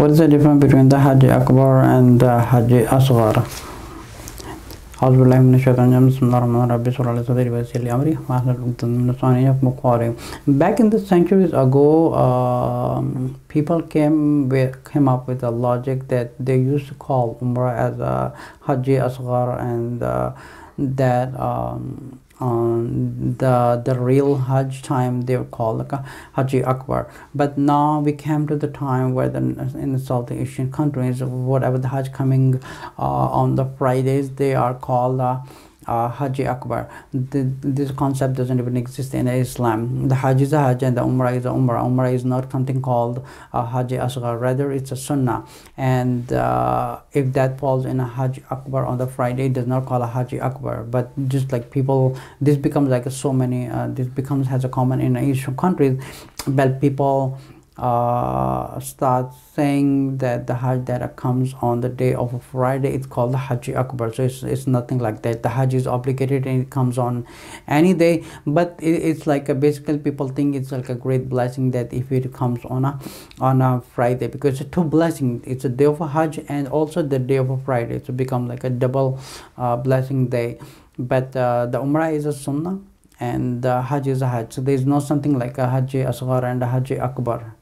What is the difference between the Hajj Akbar and the Hajj Asghar? Back in the centuries ago, um, people came with, came up with a logic that they used to call Umrah as a Hajj Asghar and uh, that um, um, the the real Hajj time they were called like Haji Akbar. But now we came to the time where the, in the South Asian countries, whatever the Hajj coming uh, on the Fridays, they are called uh, uh, Haji Akbar. The, this concept doesn't even exist in Islam. The Hajj is a Hajj and the Umrah is a Umrah. Umrah is not something called uh, Haji Asghar, rather it's a Sunnah. And uh, if that falls in a Hajj Akbar on the Friday, it does not call a Haji Akbar. But just like people, this becomes like so many, uh, this becomes has a common in Asian countries, but people uh, start saying that the Hajj that comes on the day of a Friday, it's called the Hajj Akbar. So it's, it's nothing like that. The Hajj is obligated and it comes on any day. But it, it's like a, basically people think it's like a great blessing that if it comes on a on a Friday because it's two blessings. It's a day of a Hajj and also the day of a Friday. to become like a double uh, blessing day. But uh, the Umrah is a Sunnah and Hajj is a Hajj. So there is no something like a Hajj Asghar and a Hajj Akbar.